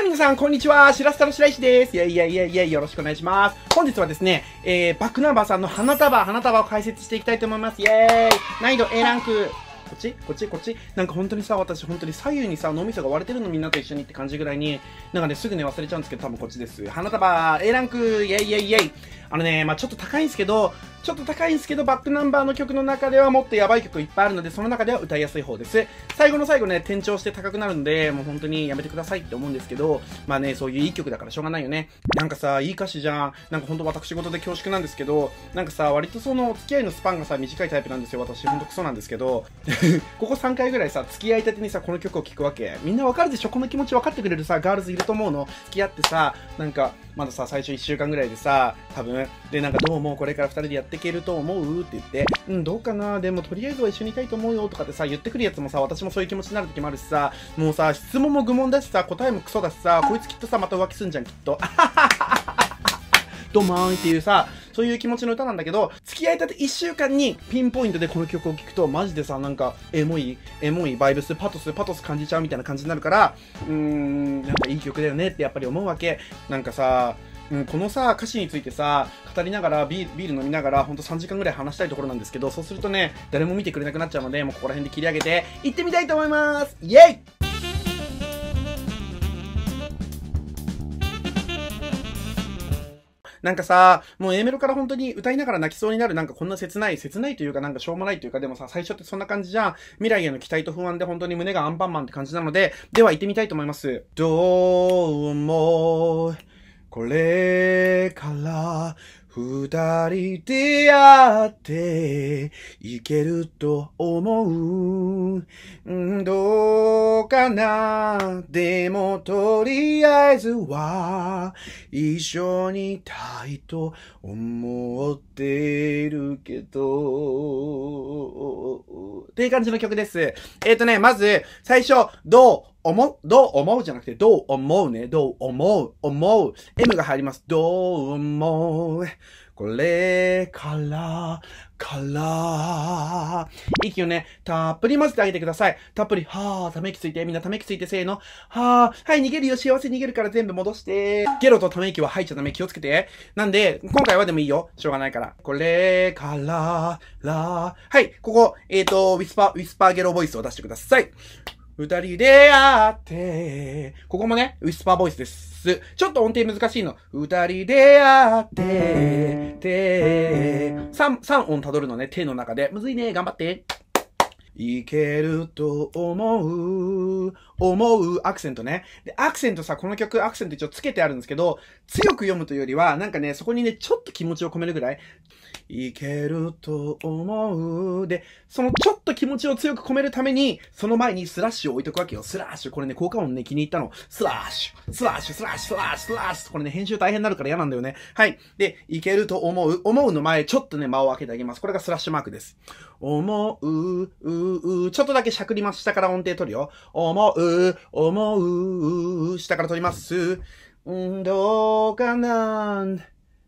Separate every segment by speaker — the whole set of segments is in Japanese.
Speaker 1: い、皆さん、こんにちは。しらすたの白石です。いやいやいやいや、よろしくお願いします。本日はですね、えー、バックナンバーさんの花束、花束を解説していきたいと思います。イェーイ難易度 A ランク。こっちこっちこっちなんか本当にさ、私本当に左右にさ、脳みそが割れてるのみんなと一緒にって感じぐらいに、なんかね、すぐね、忘れちゃうんですけど、多分こっちです。花束、A ランク、イェイイェイイェイ。あのね、まあちょっと高いんですけど、ちょっと高いんですけど、バックナンバーの曲の中ではもっとやばい曲いっぱいあるので、その中では歌いやすい方です。最後の最後ね、転調して高くなるんで、もう本当にやめてくださいって思うんですけど、まあね、そういういい曲だからしょうがないよね。なんかさ、いい歌詞じゃん。なんかほんと私事で恐縮なんですけど、なんかさ、割とその、付き合いのスパンがさ、短いタイプなんですよ。私、ほんとクソなんですけど。ここ3回ぐらいさ、付き合いたてにさ、この曲を聴くわけ。みんなわかるでしょこの気持ち分かってくれるさ、ガールズいると思うの。付き合ってさ、なんか、まださ、最初1週間ぐらいでさ、多分、で、なんかどうもこれから2人でやっていけると思うって言って、うん、どうかなでもとりあえずは一緒にいたいと思うよとかってさ、言ってくるやつもさ、私もそういう気持ちになる時もあるしさ、もうさ、質問も愚問だしさ、答えもクソだしさ、こいつきっとさ、また浮気すんじゃん、きっと。ドマーンっていうさ、そういう気持ちの歌なんだけど、付き合いたて1週間にピンポイントでこの曲を聴くと、マジでさ、なんか、エモい、エモいバイブス、パトス、パトス感じちゃうみたいな感じになるから、うーん、なんかいい曲だよねってやっぱり思うわけ。なんかさ、うん、このさ、歌詞についてさ、語りながら、ビール飲みながら、ほんと3時間ぐらい話したいところなんですけど、そうするとね、誰も見てくれなくなっちゃうので、もうここら辺で切り上げて、行ってみたいと思いますイェイなんかさ、もう A メロから本当に歌いながら泣きそうになる、なんかこんな切ない、切ないというかなんかしょうもないというか、でもさ、最初ってそんな感じじゃん。未来への期待と不安で本当に胸がアンパンマンって感じなので、では行ってみたいと思います。どうも、これから二人出会っていけると思う。どうかなでもとりあえずは一緒にいたいと思っているけど。っていう感じの曲です。えっ、ー、とね、まず最初、どう思う、どう思うじゃなくて、どう思うね、どう思う、思う。M が入ります。どう思う。これから、から、息をね、たっぷり混ぜてあげてください。たっぷり、はー、ため息ついて、みんなため息ついて、せーの、はー、はい、逃げるよ、幸せ逃げるから全部戻して、ゲロとため息は吐いちゃダメ、気をつけて。なんで、今回はでもいいよ、しょうがないから。これから、ら、はい、ここ、えっ、ー、と、ウィスパー、ウィスパーゲロボイスを出してください。二人で会って、ここもね、ウィスパーボイスです。ちょっと音程難しいの。二人で会って、て、三、三音たどるのね、手の中で。むずいね、頑張って。いけると思う。思うアクセントね。で、アクセントさ、この曲アクセント一応つけてあるんですけど、強く読むというよりは、なんかね、そこにね、ちょっと気持ちを込めるぐらい、いけると思う。で、そのちょっと気持ちを強く込めるために、その前にスラッシュを置いとくわけよ。スラッシュ。これね、効果音ね、気に入ったの。スラッシュ、スラッシュ、スラッシュ、スラッシュ、スラッシュ。これね、編集大変になるから嫌なんだよね。はい。で、いけると思う。思うの前、ちょっとね、間を空けてあげます。これがスラッシュマークです。思う、う、う、ちょっとだけしゃくります。下から音程取るよ。思う、思う。下から取ります。んどうかなん、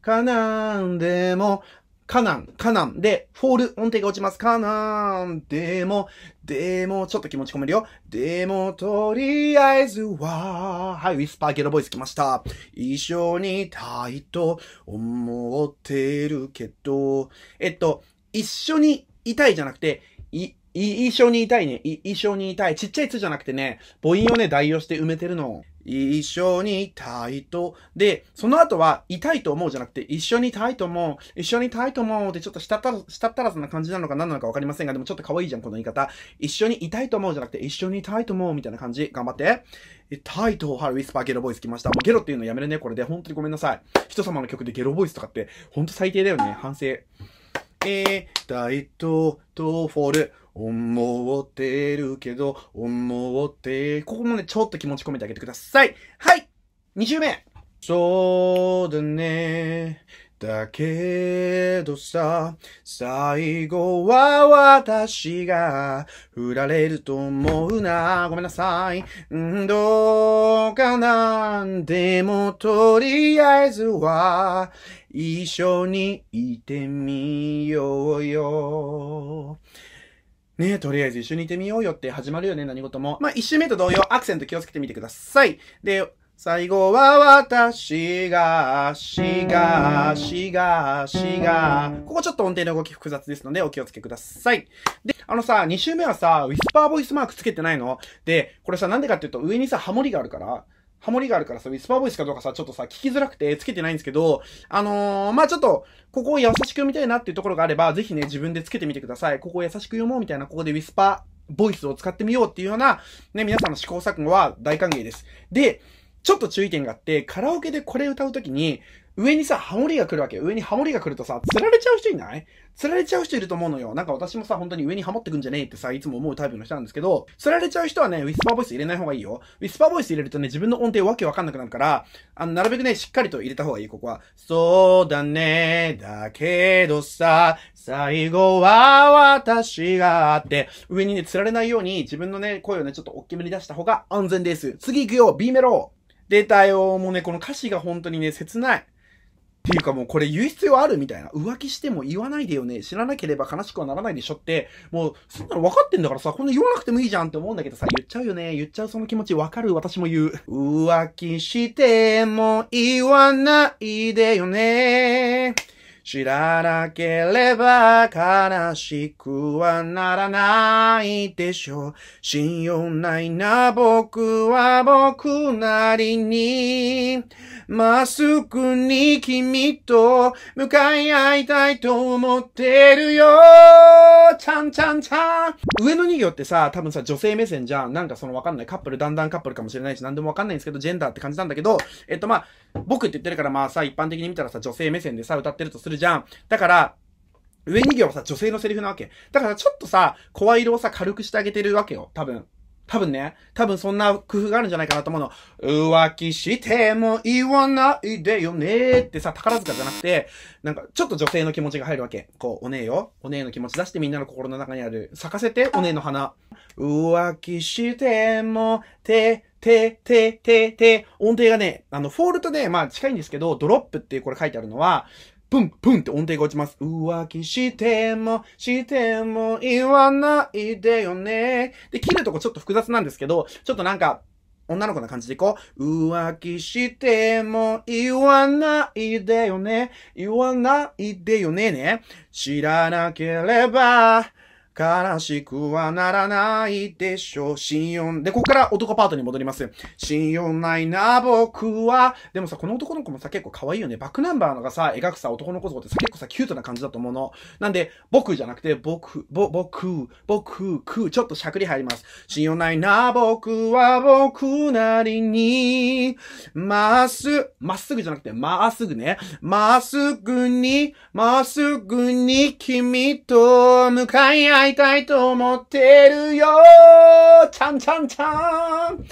Speaker 1: かなんでも、かなん、かなんで、フォール音程が落ちます。かなんでも、でも、ちょっと気持ち込めるよ。でも、とりあえずは、はい、ウィスパーゲロボイス来ました。一緒にいたいと思ってるけど、えっと、一緒にいたいじゃなくて、い、いい、象にいたいね。い、緒にいたいねい緒にいたいちっちゃいつじゃなくてね、母音をね、代用して埋めてるの。一緒にいたいと。で、その後は、痛いと思うじゃなくて、一緒にいたいと思う。一緒にいたいと思う。で、ちょっとしたたら、したったらずな感じなのか何なのかわかりませんが、でもちょっと可愛いじゃん、この言い方。一緒にいたいと思うじゃなくて、一緒にいたいと思う。みたいな感じ。頑張って。タイト、はい、ウィスパーゲロボイス来ました。もうゲロっていうのやめるね、これで。本当にごめんなさい。人様の曲でゲロボイスとかって、ほんと最低だよね。反省。えー、タイトとフォール。思ってるけど、思って、ここもね、ちょっと気持ち込めてあげてください。はい !2 周目そうだね。だけどさ、最後は私が振られると思うな。ごめんなさい。んどうかな。でもとりあえずは一緒にいてみようよ。ねえ、とりあえず一緒にいてみようよって始まるよね、何事も。まあ、一周目と同様、アクセント気をつけてみてください。で、最後は私が、しが、しが、しが。ここちょっと音程の動き複雑ですのでお気をつけください。で、あのさ、2周目はさ、ウィスパーボイスマークつけてないので、これさ、なんでかっていうと上にさ、ハモリがあるから、ハモリがあるからさ、ウィスパーボイスかどうかさ、ちょっとさ、聞きづらくてつけてないんですけど、あのー、まあ、ちょっと、ここを優しくみたいなっていうところがあれば、ぜひね、自分でつけてみてください。ここを優しく読もうみたいな、ここでウィスパーボイスを使ってみようっていうような、ね、皆さんの試行錯誤は大歓迎です。で、ちょっと注意点があって、カラオケでこれ歌うときに、上にさ、ハモリが来るわけ上にハモリが来るとさ、釣られちゃう人いない釣られちゃう人いると思うのよ。なんか私もさ、本当に上にハモってくんじゃねえってさ、いつも思うタイプの人なんですけど、釣られちゃう人はね、ウィスパーボイス入れない方がいいよ。ウィスパーボイス入れるとね、自分の音程わけわかんなくなるから、あの、なるべくね、しっかりと入れた方がいい、ここは。そうだね、だけどさ、最後は私がって、上にね、釣られないように、自分のね、声をね、ちょっと大きめに出した方が安全です。次行くよ、B メロ出たよもうね、この歌詞が本当にね、切ない。っていうかもうこれ言う必要あるみたいな。浮気しても言わないでよね。知らなければ悲しくはならないでしょって、もう、そんなの分かってんだからさ、こんな言わなくてもいいじゃんって思うんだけどさ、言っちゃうよね。言っちゃうその気持ちわかる私も言う。浮気しても言わないでよね。知らなければ悲しくはならないでしょう。信用ないな僕は僕なりに。マスクに君と向かい合いたいと思ってるよちゃんちゃんちゃん上の2行ってさ、多分さ、女性目線じゃん。なんかそのわかんない。カップル、だんだんカップルかもしれないし、なんでもわかんないんですけど、ジェンダーって感じなんだけど、えっとまあ、僕って言ってるからまあさ、一般的に見たらさ、女性目線でさ、歌ってるとするじゃん。だから、上2行はさ、女性のセリフなわけ。だからちょっとさ、声色をさ、軽くしてあげてるわけよ。多分。多分ね、多分そんな工夫があるんじゃないかなと思うの。浮気しても言わないでよねーってさ、宝塚じゃなくて、なんかちょっと女性の気持ちが入るわけ。こう、お姉よ。お姉の気持ち出してみんなの心の中にある。咲かせて、お姉の花。浮気しても、て、て、て、て、て、音程がね、あの、フォールとね、まあ近いんですけど、ドロップっていうこれ書いてあるのは、プン、プンって音程が落ちます。浮気しても、しても言わないでよね。で、切るとこちょっと複雑なんですけど、ちょっとなんか、女の子な感じでいこう。浮気しても言わないでよね。言わないでよねね。知らなければ、悲しくはならないでしょう。心音。で、ここから男パートに戻ります。信用ないな、僕は。でもさ、この男の子もさ、結構可愛いよね。バックナンバーのがさ、描くさ、男の子かってさ、結構さ、キュートな感じだと思うの。なんで、僕じゃなくて、僕、ぼ、僕、僕、く、ちょっとしゃくり入ります。信用ないな、僕は、僕なりに、まっす、まっすぐじゃなくて、まっすぐね。まっすぐに、まっすぐに、君と向かい合いいたいと思ってるよちゃんちゃんちゃん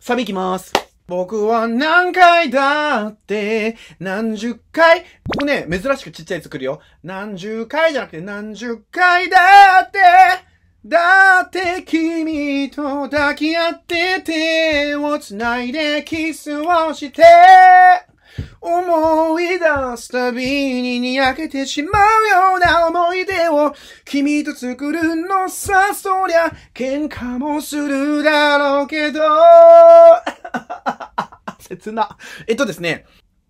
Speaker 1: サビいきます。僕は何回だって何十回ここね、珍しくちっちゃい作るよ。何十回じゃなくて何十回だってだって君と抱き合って手を繋いでキスをして思い出すたびににやけてしまうような思い出を君と作るのさ、そりゃ喧嘩もするだろうけど。切な。えっとですね、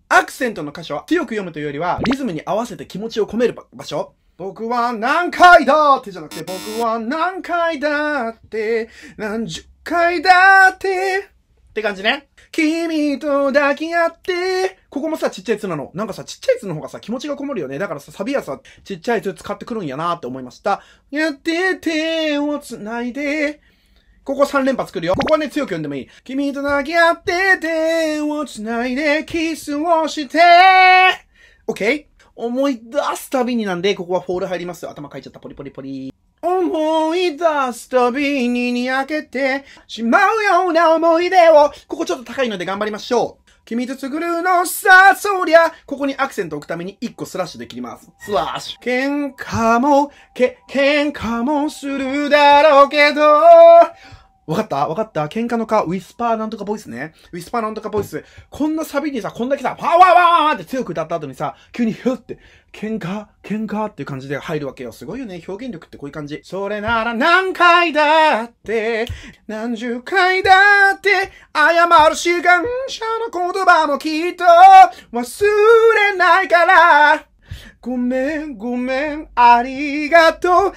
Speaker 1: アクセントの箇所は強く読むというよりは、リズムに合わせて気持ちを込める場所僕は何回だってじゃなくて、僕は何回だって、何十回だって、って感じね。君と抱き合って、ここもさ、ちっちゃいつなの。なんかさ、ちっちゃいつの方がさ、気持ちがこもるよね。だからさ、サビはさ、ちっちゃいつ使ってくるんやなって思いました。やって手を繋いで、ここ3連発くるよ。ここはね、強く読んでもいい。君と抱き合って、手を繋いで、キスをして、OK? 思い出すたびになんで、ここはフォール入ります。頭かいちゃった、ポリポリポリ。思い出すたびにに開けてしまうような思い出を、ここちょっと高いので頑張りましょう。君とつるのさ、そりゃ、ここにアクセント置くために1個スラッシュで切ります。スラッシュ。喧嘩も、け、喧嘩もするだろうけど、わかったわかった喧嘩のかウィスパーなんとかボイスね。ウィスパーなんとかボイス。こんなサビにさ、こんだけさ、パワーワーワーって強く歌った後にさ、急にヒュって、喧嘩喧嘩っていう感じで入るわけよ。すごいよね。表現力ってこういう感じ。それなら何回だって、何十回だって、謝る志願者の言葉もきっと、忘れないから。ごめん、ごめん、ありがとう、ごめ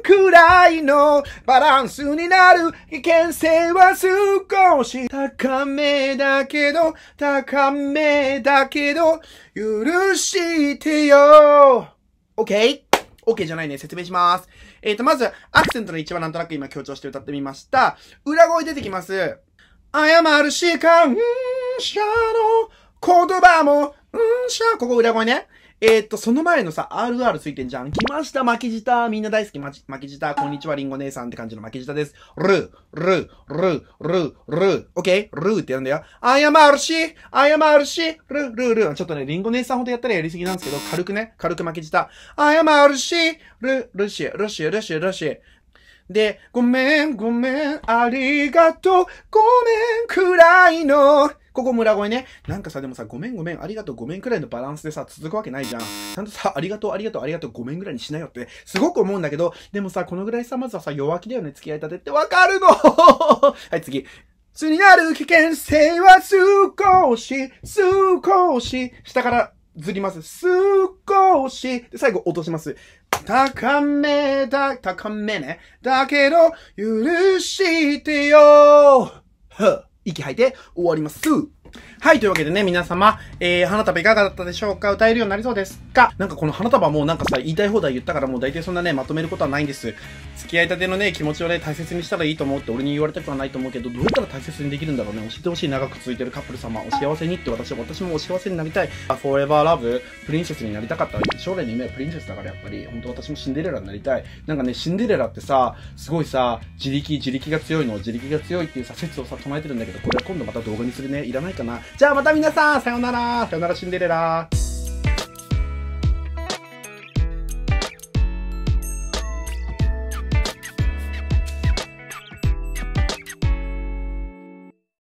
Speaker 1: ん、くらいのバランスになる危険性は少し高めだけど、高めだけど、許してよ。OK? OK じゃないね。説明します。えっ、ー、と、まず、アクセントの一番なんとなく今強調して歌ってみました。裏声出てきます。謝るし、感謝の言葉も、んしゃ、ここ裏声ね。えー、っと、その前のさ、RR ついてんじゃん。来ました、巻き舌。みんな大好き、巻き舌。こんにちは、りんご姉さんって感じの巻き舌です。ルー、ルー、ルー、ルー、ルー。オッケールーってやるんだよ。謝るし、謝るし、ルー、ルー、ルー。ちょっとね、りんご姉さんほどやったらやりすぎなんですけど、軽くね、軽く巻き舌。謝るし、ルー、ルシ、ルシ、ルシ、ルシ。で、ごめん、ごめん、ありがとう、ごめんくらいの、ここ村越ね。なんかさ、でもさ、ごめんごめん、ありがとうごめんくらいのバランスでさ、続くわけないじゃん。ちゃんとさ、ありがとうありがとうありがとうごめんぐらいにしなよって、すごく思うんだけど、でもさ、このぐらいさ、まずはさ、弱気だよね、付き合いたてってわかるの はい、次。次になる危険性は少し、少し、下からずります。少し、で、最後落とします。高めだ、高めね。だけど、許してよ。息吐いて終わります。はい、というわけでね、皆様、えー、花束いかがだったでしょうか歌えるようになりそうですかなんかこの花束もうなんかさ、言いたい放題言ったからもう大体そんなね、まとめることはないんです。付き合いたてのね、気持ちをね、大切にしたらいいと思うって俺に言われたくはないと思うけど、どうやったら大切にできるんだろうね。教えてほしい、長く続いてるカップル様、お幸せにって私は、私もお幸せになりたい。Forever Love、プリンセスになりたかった。将来の夢はプリンセスだからやっぱり、本当私もシンデレラになりたい。なんかね、シンデレラってさ、すごいさ、自力、自力が強いの、自力が強いっていうさ、説をさ、唱えてるんだけど、これは今度また動画にするね。いらないかなな。じゃあまた皆さん、さよなら。さよならシンデレラ。